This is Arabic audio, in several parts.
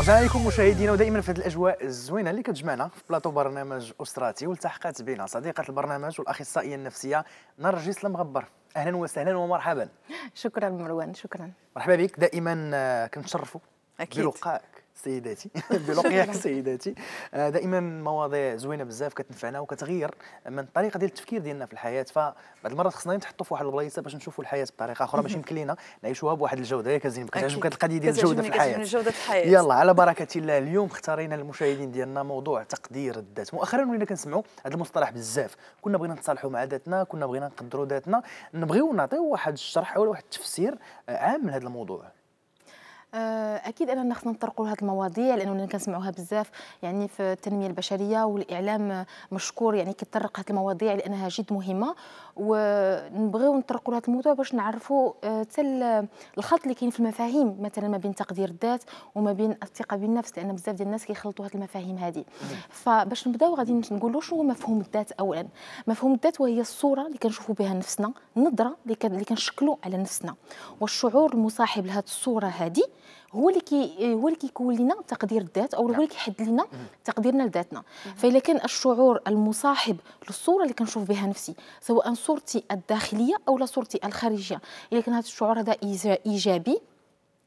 رجعنا لكم مشاهدينا ودائما في الاجواء الزوينه اللي كتجمعنا في بلاطو برنامج اسراتي والتحقات بين صديقه البرنامج والاخصائيه النفسيه نرجس المغبر اهلا وسهلا ومرحبا شكرا مروان شكرا مرحبا بك دائما آه، كنتشرفوا اكيد سيداتي بلقياك سيداتي آه، دائما مواضيع زوينه بزاف كتنفعنا وكتغير من الطريقه ديال التفكير ديالنا في الحياه فبعض المرات خصنا نتحطوا في واحد البلايصه باش نشوفوا الحياه بطريقه اخرى ماشي يمكن لينا نعيشوها بواحد الجوده ياك زين كتعجبك القضيه ديال الجوده في الحياه الجوده في الحياه يلا على بركه الله اليوم اختارينا المشاهدين ديالنا موضوع تقدير الذات مؤخرا ولينا كنسمعوا هذا المصطلح بزاف كنا بغينا نتصالحوا مع ذاتنا كنا بغينا نقدروا ذاتنا نبغيو نعطيو واحد الشرح ولا واحد التفسير آه، عام لهذا الموضوع آه، اكيد اننا خصنا نطرقوا هذه المواضيع لاننا كنسمعوها بزاف يعني في التنميه البشريه والاعلام مشكور يعني كيطرق هذه المواضيع لانها جد مهمه ونبغيو نطرقوا هذا الموضوع باش نعرفوا آه، حتى الخلط اللي كاين في المفاهيم مثلا ما بين تقدير الذات وما بين الثقه بالنفس لان بزاف ديال الناس كيخلطوا هذه المفاهيم هذه فباش نبداو غادي نقولوا شنو هو مفهوم الذات اولا مفهوم الذات وهي الصوره اللي كنشوفوا بها نفسنا النظره اللي كنشكلوا على نفسنا والشعور المصاحب لهذه الصوره هذه هو اللي كي هو اللي كيكون لنا تقدير الذات او هو نعم. اللي كيحد لنا تقديرنا لذاتنا فاذا كان الشعور المصاحب للصوره اللي كنشوف بها نفسي سواء صورتي الداخليه او لا صورتي الخارجيه الا كان هذا الشعور هذا ايجابي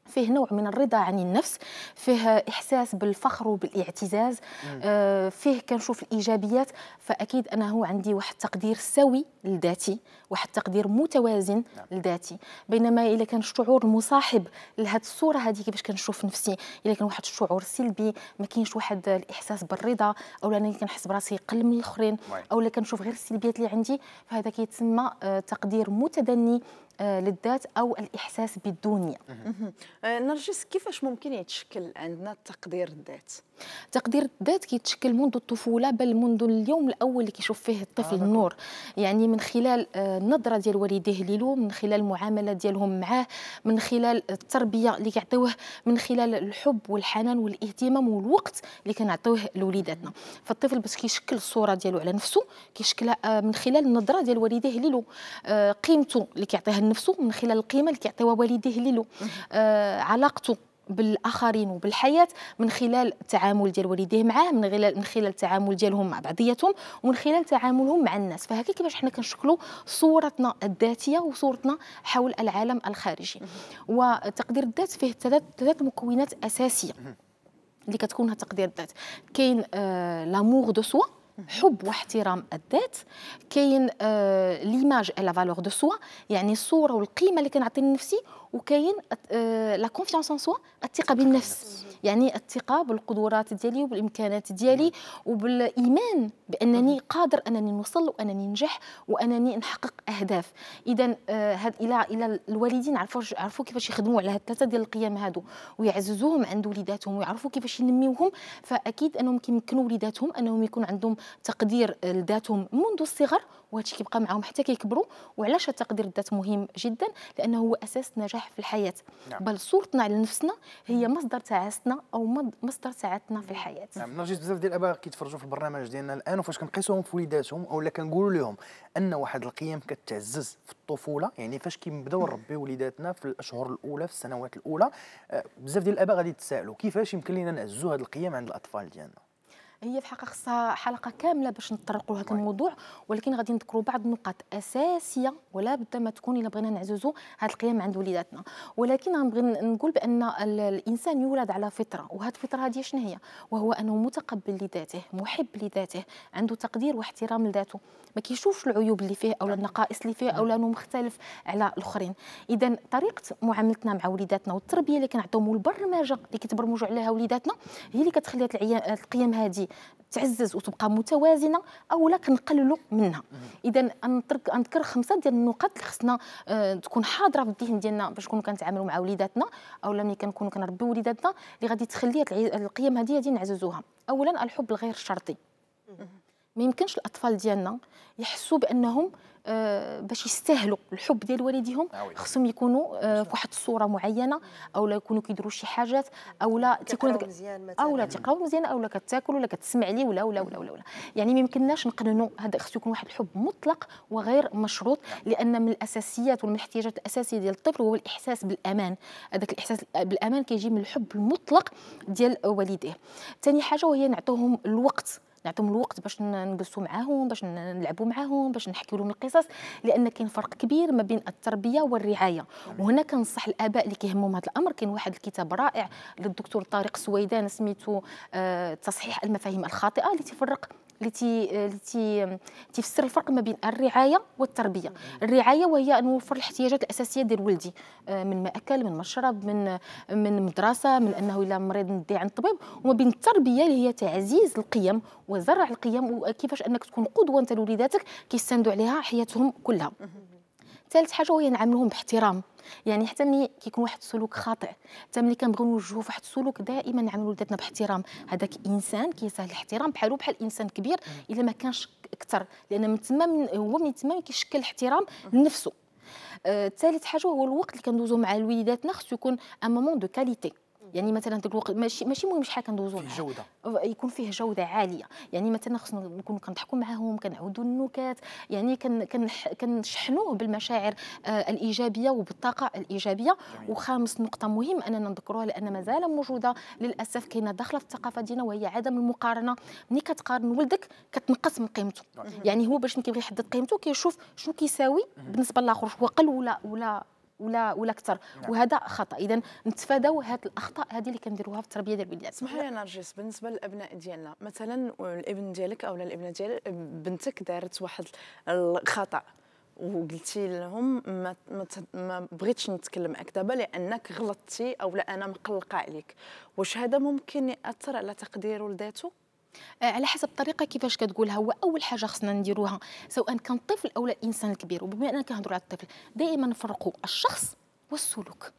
فيه نوع من الرضا عن النفس فيه احساس بالفخر وبالاعتزاز آه، فيه كنشوف الايجابيات فاكيد انا هو عندي واحد التقدير سوي لذاتي واحد التقدير متوازن نعم. لذاتي بينما الا كان الشعور مصاحب لهذه الصوره هذه كيفاش كنشوف نفسي الا كان واحد الشعور سلبي ما كاينش واحد الاحساس بالرضا او انا كنحس براسي قل من الاخرين او كنشوف غير السلبيات اللي عندي فهذا كيتسمى آه، تقدير متدني آه، للذات او الاحساس بالدنيا آه، نرجس كيفاش ممكن يتشكل عندنا تقدير الذات تقدير الذات كيتشكل منذ الطفوله بل منذ اليوم الاول اللي كيشوف فيه الطفل آه النور يعني من خلال آه، النظره ديال والديه ليه من خلال المعامله ديالهم معاه من خلال التربيه اللي كيعطيوه من خلال الحب والحنان والاهتمام والوقت اللي كنعطيوه لوليداتنا فالطفل باش كيشكل الصوره ديالو على نفسه كيشكلها من خلال النظره ديال والديه ليه قيمته اللي كيعطيها يقدر نفسه من خلال القيمه اللي كيعطيوها والديه له آه علاقته بالاخرين وبالحياه من خلال التعامل ديال والديه معاه من خلال من خلال التعامل ديالهم مع بعضياتهم ومن خلال تعاملهم مع الناس فهكا كيفاش حنا كنشكلوا صورتنا الذاتيه وصورتنا حول العالم الخارجي وتقدير الذات فيه ثلاث مكونات اساسيه اللي كتكون تقدير الذات كاين آه لامور دو سوا حب واحترام الذات كاين آه ليماج لا فالور دو سوا يعني الصوره والقيمه اللي كنعطي لنفسي وكاين آه، لا كونفيونس ان سوا الثقه بالنفس يعني الثقه بالقدرات ديالي وبالامكانات ديالي وبالايمان بانني قادر انني نوصل وانني ننجح وانني نحقق اهداف اذا آه، هاد الى الى الوالدين عرفوا عرفوا كيفاش يخدموا على هاد الثلاثه ديال القيم هادو ويعززوهم عند وليداتهم ويعرفوا كيفاش ينميوهم فاكيد انهم كيمكنوا وليداتهم انهم يكون عندهم تقدير لذاتهم منذ الصغر وهادشي كيبقى معاهم حتى كيكبروا وعلاش التقدير الذات مهم جدا لانه هو اساس نجاح صح في الحياه نعم. بل صورتنا على نفسنا هي مصدر تعاستنا او مصدر سعادتنا في الحياه نعم نرجس بزاف ديال الاباء كيتفرجوا في البرنامج ديالنا الان وفاش كنقيسوهم في وليداتهم أو كنقولوا لهم ان واحد القيم كتعزز في الطفوله يعني فاش كنبداو نربيو وليداتنا في الاشهر الاولى في السنوات الاولى آه، بزاف ديال الاباء غادي يتساءلوا كيفاش يمكن لنا نعزوا هذه القيم عند الاطفال ديالنا هي في حقيقه خصها حلقه كامله باش نطرقوا هذا الموضوع ولكن غادي نذكروا بعض النقاط اساسيه ولا بد ما تكون الا بغينا نعززوا هذا القيم عند وليداتنا ولكن غنبغي نقول بان الانسان يولد على فطره وهذه الفطره هذه شنو هي وهو انه متقبل لذاته محب لذاته عنده تقدير واحترام لذاته ما كيشوفش العيوب اللي فيه او نعم. النقائص اللي فيه او نعم. لانه مختلف على الاخرين اذا طريقه معاملتنا مع وليداتنا والتربيه اللي كنعطيهم والبرمجه اللي كتبرمجوا عليها وليداتنا هي اللي كتخلي القيم هذه تعزز وتبقى متوازنه او لا كنقللوا منها اذا نذكر خمسه ديال النقط اللي خصنا آه، تكون حاضره في الذهن ديالنا باش كنكونوا كنتعاملوا مع وليداتنا او لما ملي كنكونوا كنربيو وليداتنا اللي غادي تخلي القيم هذه غادي نعززوها اولا الحب الغير شرطي ما يمكنش الاطفال ديالنا يحسوا بانهم آه، باش يستاهلوا الحب ديال والديهم آه خصهم يكونوا آه، في واحد الصوره معينه او لا يكونوا كيديروا شي حاجات او لا تيكون او لا تيقراو مزيان او لا كتاكل ولا كتسمع ليه ولا ولا ولا ولا يعني ما يمكنناش نقننوا هذا خصو يكون واحد الحب مطلق وغير مشروط نعم. لان من الاساسيات ومن الاحتياجات الاساسيه ديال الطفل هو الاحساس بالامان هذاك الاحساس بالامان كيجي من الحب المطلق ديال والديه ثاني حاجه وهي نعطوهم الوقت نعطيهم الوقت باش نجلسوا معاهم باش نلعبوا معاهم باش نحكيوا لهم القصص لان كاين فرق كبير ما بين التربيه والرعايه وهنا كنصح الاباء اللي كيهمهم هذا الامر كاين واحد الكتاب رائع للدكتور طارق سويدان سميتو آه، تصحيح المفاهيم الخاطئه اللي تفرق اللي اللي تيفسر الفرق ما بين الرعايه والتربيه الرعايه وهي نوفر الاحتياجات الاساسيه ديال ولدي آه، من ماكل من مشرب من من مدرسه من انه الا مريض ندي عند الطبيب وما بين التربيه اللي هي تعزيز القيم وزرع القيم وكيفاش انك تكون قدوه انت لوليداتك كيستندوا عليها حياتهم كلها ثالث حاجه هو نعاملوهم باحترام يعني حتى ملي كيكون واحد السلوك خاطئ حتى ملي كنبغيو نوجهوا في واحد السلوك دائما نعاملوا ولادنا باحترام هذاك انسان كيسهل الاحترام بحالو بحال انسان كبير الا ما كانش اكثر لان من تما هو من تما كيشكل الاحترام لنفسه آه، ثالث آه حاجه هو الوقت اللي كندوزو مع وليداتنا خصو يكون ان مومون دو كاليتي يعني مثلا ديك الوقت ماشي ماشي مهم شحال كندوزو فيه جوده يكون فيه جوده عاليه يعني مثلا خصنا نكون كنضحكوا معاهم كنعاودوا النكات يعني كنشحنوه بالمشاعر آه الايجابيه وبالطاقه الايجابيه جميل. وخامس نقطه مهم اننا نذكروها لان مازال موجوده للاسف كاينه داخله في الثقافه ديالنا وهي عدم المقارنه ملي كتقارن ولدك كتنقص من قيمته يعني هو باش كيبغي يحدد قيمته كيشوف شنو كيساوي بالنسبه للاخر هو قل ولا ولا ولا ولا اكثر نعم. وهذا خطا اذا نتفاداو هذه الاخطاء هذه اللي كنديروها في التربيه ديال البنات اسمح لي نرجس بالنسبه للابناء ديالنا مثلا الابن ديالك او الابنه ديال بنتك دارت واحد الخطا وقلتي لهم ما, ما بغيتش نتكلم معك دابا لانك غلطتي او لا انا مقلقه عليك واش هذا ممكن ياثر على تقديره لذاته آه، على حسب الطريقه كيفاش كتقولها هو اول حاجه خصنا نديروها سواء كان الطفل او الانسان الكبير وبما اننا كنهضروا على الطفل دائما نفرقوا الشخص والسلوك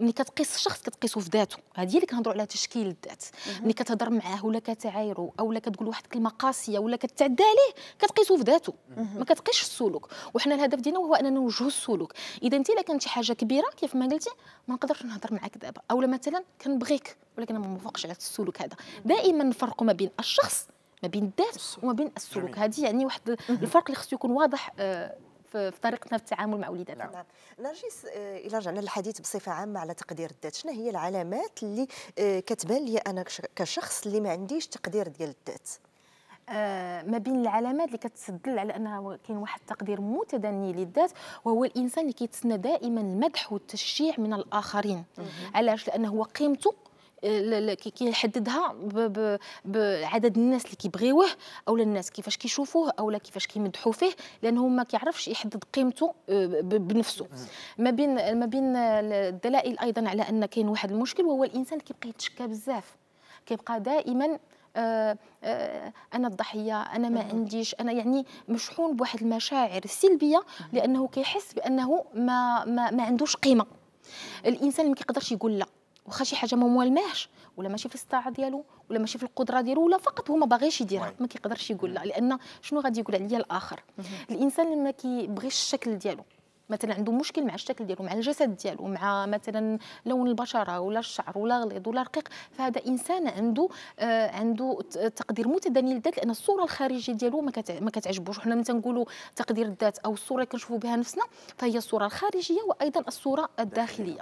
ملي كتقيس الشخص كتقيسو في ذاته هذه اللي كنهضروا على تشكيل الذات ملي كتهضر معاه ولا كتعايرو اولا كتقول واحد الكلمه قاسيه ولا كتعدى عليه كتقيسو في ذاته ما كتقيسش السلوك وحنا الهدف ديالنا هو اننا نوجهوا السلوك اذا انت الا كانت شي حاجه كبيره كيف ما قلتي ما نقدرش نهضر معاك دابا اولا مثلا كنبغيك ولكن ما موافقش على السلوك هذا دائما نفرقوا ما بين الشخص ما بين الذات وما بين السلوك هذه يعني واحد الفرق اللي خصو يكون واضح آه في طريقتنا في التعامل مع وليداتنا نعم. نرجس آه، الى رجعنا للحديث بصفه عامه على تقدير الذات شنو هي العلامات اللي آه، كتبان لي انا كشخص اللي ما عنديش تقدير ديال الذات آه، ما بين العلامات اللي كتدل على انها كاين واحد التقدير متدني للذات وهو الانسان اللي كيتسنى دائما المدح والتشجيع من الاخرين علاش لانه هو قيمته كيحددها بعدد الناس اللي كيبغيوه اولا الناس كيفاش كيشوفوه اولا كيفاش كيمدحوا فيه لانه ما كيعرفش يحدد قيمته آه، بنفسه ما بين ما بين الدلائل ايضا على ان كاين واحد المشكل وهو الانسان كيبقى يتشكى بزاف كيبقى دائما آه، آه، انا الضحيه انا ما عنديش انا يعني مشحون بواحد المشاعر السلبيه لانه كيحس بانه ما ما, ما عندوش قيمه الانسان ما كيقدرش يقول لا واخا شي حاجه ما موالماهش ولا ماشي في الاستطاعه ديالو ولا ماشي في القدره ديالو ولا فقط هو ما باغيش يديرها ما كيقدرش يقول لا لان شنو غادي يقول عليا الاخر الانسان لما كيبغيش الشكل ديالو مثلا عنده مشكل مع الشكل ديالو مع الجسد ديالو مع مثلا لون البشره ولا الشعر ولا غليظ ولا رقيق فهذا انسان عنده آه عنده تقدير متدني للذات لان الصوره الخارجيه ديالو ما كتعجبوش حنا ملي تنقولوا تقدير الذات او الصوره اللي كنشوفوا بها نفسنا فهي الصوره الخارجيه وايضا الصوره الداخليه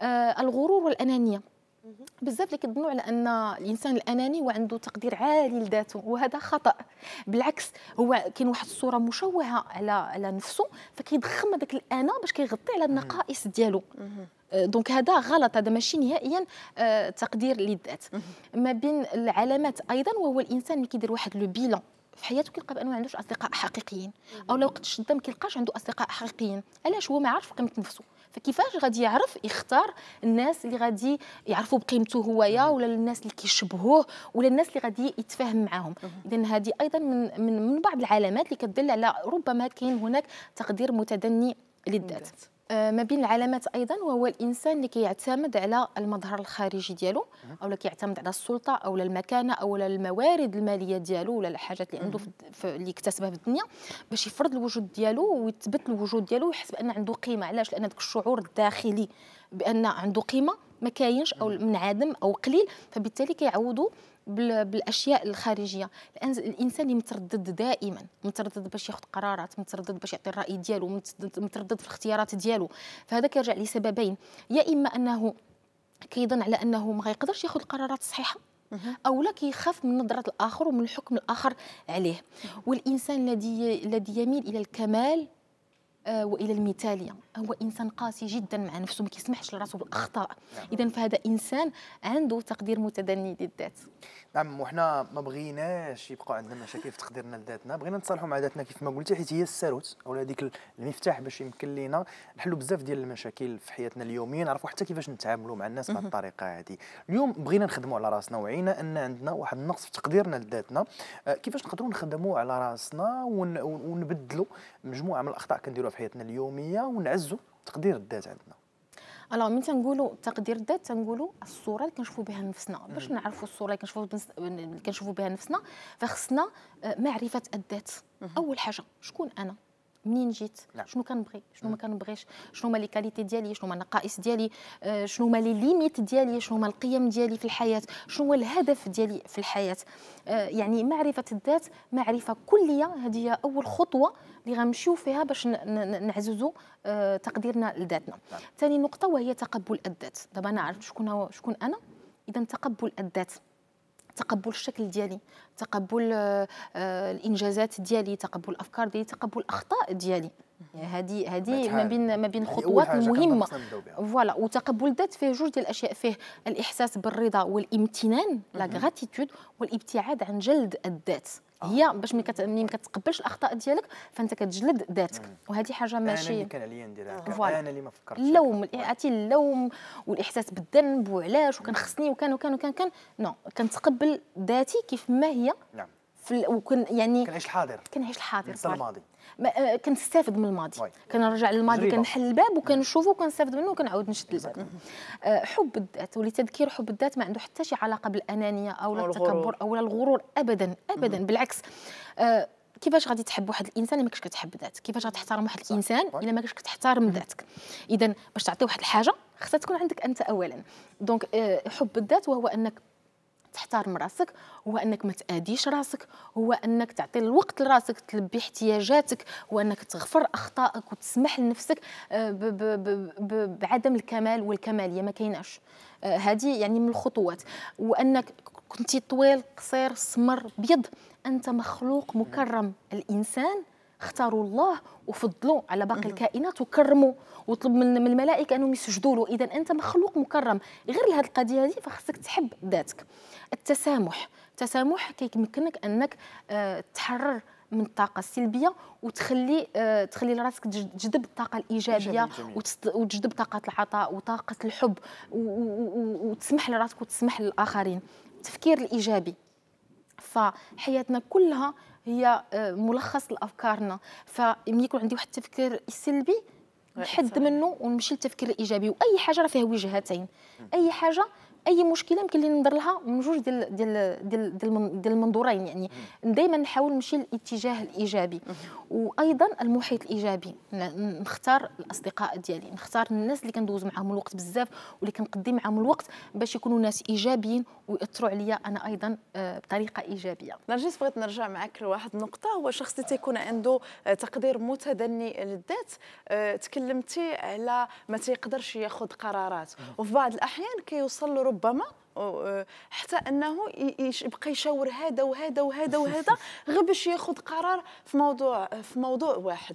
آه الغرور والانانيه بزاف اللي كنظنوا على ان الانسان الاناني هو عنده تقدير عالي لذاته وهذا خطا بالعكس هو كاين واحد الصوره مشوهه على على نفسه فكيضخم هذاك الانا باش كيغطي على النقائص ديالو أه، دونك هذا غلط هذا ماشي نهائيا أه، تقدير للذات ما بين العلامات ايضا وهو الانسان اللي كيدير واحد لو بيلون في حياته كيلقى بانه ما عندوش اصدقاء حقيقيين او لو قد شد ما كيلقاش عنده اصدقاء حقيقيين علاش هو ما عارف قيمه نفسه فكيفاش غادي يعرف يختار الناس اللي غادي يعرفوا بقيمته هويا ولا الناس اللي كيشبهوه ولا الناس اللي غادي يتفاهم معاهم اذا هذه ايضا من, من من بعض العلامات اللي كتدل على ربما كاين هناك تقدير متدني للذات آه، ما بين العلامات ايضا وهو الانسان اللي كيعتمد على المظهر الخارجي ديالو او اللي كيعتمد على السلطه او المكانه او الموارد الماليه ديالو ولا الحاجات اللي عنده اللي اكتسبها في الدنيا باش يفرض الوجود ديالو ويثبت الوجود ديالو ويحس بان عنده قيمه علاش لان داك الشعور الداخلي بان عنده قيمه ما كاينش او منعدم او قليل فبالتالي كيعوضوا بالاشياء الخارجيه الانسان اللي متردد دائما متردد باش ياخذ قرارات متردد باش يعطي الراي ديالو متردد في الاختيارات ديالو فهذا كيرجع لسببين يا اما انه كيظن على انه ما غيقدرش ياخذ القرارات الصحيحه او لا كيخاف من نظره الاخر ومن الحكم الاخر عليه والانسان الذي الذي يميل الى الكمال آه، والى المثاليه هو انسان قاسي جدا مع نفسه ما كيسمحش لراسو بالاخطاء نعم. اذا فهذا انسان عنده تقدير متدني للذات نعم وحنا ما بغيناش يبقى عندنا مشاكل في تقديرنا لذاتنا بغينا نتصالحوا مع ذاتنا كيف ما قلتي حيت هي الساروت او هذيك المفتاح باش يمكن لينا نحلوا بزاف ديال المشاكل في حياتنا اليوميه نعرفوا حتى كيفاش نتعاملوا مع الناس بهذه الطريقه هذه اليوم بغينا نخدموا على راسنا وعينا ان عندنا واحد النقص في تقديرنا لذاتنا آه، كيفاش نقدروا نخدموا على راسنا ونبدلوا مجموعه من الاخطاء كنديروا نديروها في حياتنا اليوميه ونعزوا تقدير الذات عندنا الو ملي تنقولوا تقدير الذات تنقولوا الصوره اللي كنشوفوا بها نفسنا باش نعرفوا الصوره اللي كنشوفوا اللي كنشوفوا بها نفسنا فخصنا آه، معرفه الذات اول حاجه شكون انا منين جيت نعم. شنو كنبغي شنو ما كنبغيش شنو هما لي كاليتي ديالي شنو هما النقائص ديالي شنو هما لي ليميت ديالي شنو هما القيم ديالي في الحياه شنو هو الهدف ديالي في الحياه يعني معرفه الذات معرفه كليه هذه هي اول خطوه اللي غنمشيو فيها باش نعززوا تقديرنا لذاتنا ثاني نعم. نقطه وهي تقبل الذات دابا انا عرفت شكون شكون انا اذا تقبل الذات تقبل الشكل ديالي تقبل آه، آه، الانجازات ديالي تقبل الافكار ديالي تقبل الاخطاء ديالي هذه يعني هذه ما بين ما بين الخطوات المهمه فوالا وتقبل الذات فيه جوج ديال الاشياء فيه الاحساس بالرضا والامتنان لا والابتعاد عن جلد الذات آه. هي باش ملي كت... ملي كتقبلش الاخطاء ديالك فانت كتجلد ذاتك وهذه حاجه ماشي انا اللي كان عليا ندير انا اللي ما فكرتش اللوم عرفتي اللوم والاحساس بالذنب وعلاش وكان خصني وكان وكان وكان كان نو كنتقبل ذاتي كيف ما هي نعم. في وكن يعني كنعيش الحاضر كنعيش الحاضر صح الماضي آه، كنستافد من الماضي كنرجع للماضي كنحل الباب وكنشوفه وكنستافد منه وكنعاود نشد الباب آه، حب الذات ولتذكير حب الذات ما عنده حتى شي علاقه بالانانيه او التكبر او الغرور ابدا ابدا مم. بالعكس آه، كيفاش غادي تحب واحد الانسان ما كنتش كتحب ذاتك كيفاش غتحترم واحد الانسان الا ما كنتش كتحترم ذاتك اذا باش تعطي واحد الحاجه خصها تكون عندك انت اولا دونك حب الذات وهو انك تحترم راسك هو انك ما تاديش راسك هو انك تعطي الوقت لراسك تلبي احتياجاتك هو انك تغفر اخطائك وتسمح لنفسك آه، بعدم الكمال والكماليه ما كايناش هذه آه، يعني من الخطوات وانك كنتي طويل قصير سمر بيض انت مخلوق مكرم الانسان اختاروا الله وفضلوا على باقي الكائنات وكرموا وطلب من الملائكه انهم يسجدوا له اذا انت نعم. مخلوق مكرم غير لهذه القضيه هذه فخصك تحب ذاتك التسامح التسامح كيمكنك انك آه، تحرر من الطاقه السلبيه وتخلي آه، تخلي لراسك تجذب الطاقه الايجابيه وتجذب طاقه العطاء وطاقه الحب وتسمح لراسك وتسمح للاخرين التفكير الايجابي فحياتنا كلها هي آه، ملخص لافكارنا فمن يكون عندي واحد التفكير سلبي نحد منه ونمشي للتفكير الايجابي واي حاجه راه فيها وجهتين اي حاجه اي مشكله يمكن لي ننظر لها من جوج ديال ديال ديال ديال دي المنظورين يعني دائما نحاول نمشي للاتجاه الايجابي وايضا المحيط الايجابي نختار الاصدقاء ديالي نختار الناس اللي كندوز معاهم الوقت بزاف واللي كنقضي معاهم الوقت باش يكونوا ناس ايجابيين وياثروا عليا انا ايضا آه، بطريقه ايجابيه نرجس بغيت نرجع معك لواحد النقطه هو شخص اللي تيكون عنده آه، تقدير متدني للذات آه، تكلمتي على ما تيقدرش ياخذ قرارات وفي بعض الاحيان كيوصل ربما أه، حتى انه يبقى يشاور هذا وهذا وهذا وهذا غير باش ياخذ قرار في موضوع في موضوع واحد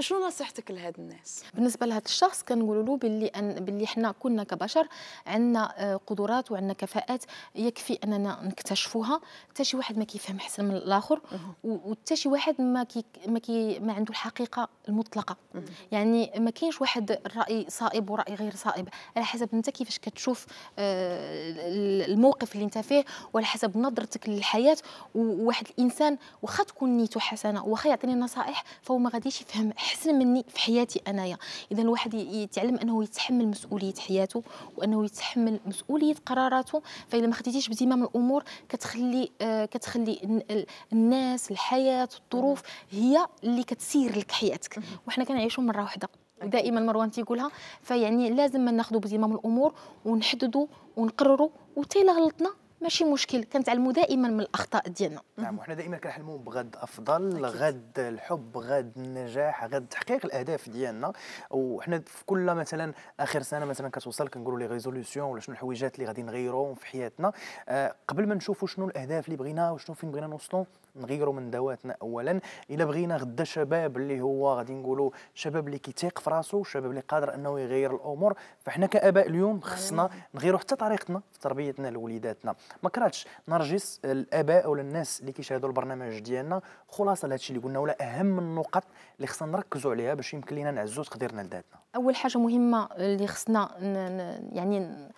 شنو نصيحتك لهاد الناس بالنسبه لهذا الشخص كنقولوا له باللي أن باللي حنا كلنا كبشر عندنا آه، قدرات وعندنا كفاءات يكفي اننا نكتشفوها حتى شي واحد ما كيفهم احسن من الاخر وحتى شي واحد ما كي ما, كي ما عنده الحقيقه المطلقه يعني ما كاينش واحد الراي صائب وراي غير صائب على حسب انت كيفاش كتشوف آه، الموقف اللي انت فيه وعلى حسب نظرتك للحياه وواحد الانسان واخا تكون نيته حسنه واخا يعطيني نصائح فهو ما غاديش يفهم احسن مني في حياتي انايا اذا الواحد يتعلم انه يتحمل مسؤوليه حياته وانه يتحمل مسؤوليه قراراته فاذا ما خديتيش بزمام الامور كتخلي آه كتخلي الناس الحياه الظروف هي اللي كتسير لك حياتك وحنا كنعيشوا مره واحده دائما مروان تيقولها فيعني لازم ناخذوا بزمام الامور ونحددوا ونقرروا وتيلا غلطنا ماشي مشكل كنتعلموا دائما من الاخطاء ديالنا نعم وحنا دائما كنحلموا بغد افضل أكيد. غد الحب غد النجاح غد تحقيق الاهداف ديالنا وحنا في كل مثلا اخر سنه مثلا كتوصل كنقولوا لي ريزوليسيون ولا شنو الحويجات اللي غادي نغيرهم في حياتنا آه قبل ما نشوفوا شنو الاهداف اللي بغينا وشنو فين بغينا نوصلوا نغيروا من ذواتنا اولا الا بغينا غدا شباب اللي هو غادي نقولوا شباب اللي كيتيق في راسو شباب اللي قادر انه يغير الامور فحنا كاباء اليوم خصنا نغيروا حتى طريقتنا في تربيتنا لوليداتنا ما كرهتش نرجس الاباء ولا الناس اللي كيشاهدوا البرنامج ديالنا خلاصه لهادشي اللي قلنا ولا اهم النقط اللي خصنا نركزوا عليها باش يمكن لينا نعزوا تقديرنا لذاتنا اول حاجه مهمه اللي خصنا يعني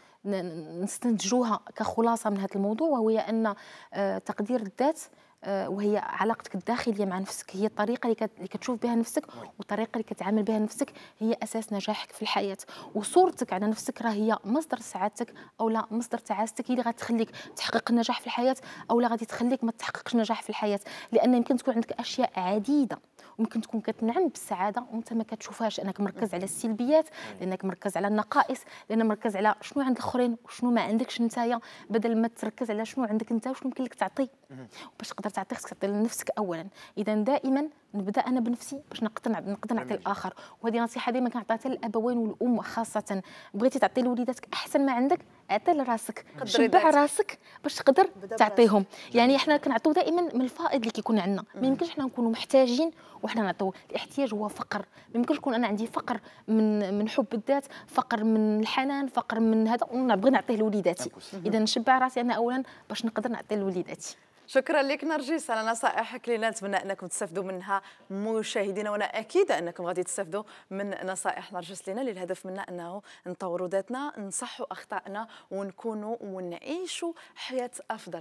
نستنتجوها كخلاصه من هذا الموضوع وهي ان آه، تقدير الذات آه، وهي علاقتك الداخليه مع نفسك هي الطريقه اللي كتشوف بها نفسك نعم. والطريقه اللي كتعامل بها نفسك هي اساس نجاحك في الحياه وصورتك على نفسك راه هي مصدر سعادتك او لا مصدر تعاستك هي اللي غتخليك تحقق النجاح في الحياه او لا غادي تخليك ما تحققش نجاح في الحياه لان يمكن تكون عندك اشياء عديده ممكن تكون كتنعم بالسعاده وانت ما كتشوفهاش انك مركز على السلبيات نعم. لانك مركز على النقائص لانك مركز على شنو عند الاخرين وشنو ما عندكش نتايا بدل ما تركز على شنو عندك انت وشنو يمكن لك تعطي باش تقدر تعطي خصك تعطي لنفسك اولا اذا دائما نبدا انا بنفسي باش نقدر نقدر نعطي الاخر وهذه نصيحه ديما كنعطيها للابوين والام خاصه بغيتي تعطي لوليداتك احسن ما عندك اعطي لراسك شبع راسك باش تقدر تعطيهم نعم. يعني احنا كنعطيو دائما من الفائض اللي كيكون عندنا ما يمكنش حنا نكونوا محتاجين وحنا نعطيو الاحتياج هو فقر ما يمكنش يكون انا عندي فقر من من حب الذات فقر من الحنان فقر من هذا ونبغي نعطيه لوليداتي نعم. اذا نشبع راسي انا اولا باش نقدر نعطي لوليداتي شكرا لك نرجس على نصائحك اللي نتمنى انكم تستافدوا منها مشاهدينا وانا اكيده انكم غادي تستافدوا من نصائح نرجس لنا اللي الهدف منا انه نطوروا ذاتنا نصحوا اخطائنا ونكونوا ونعيشوا حياه افضل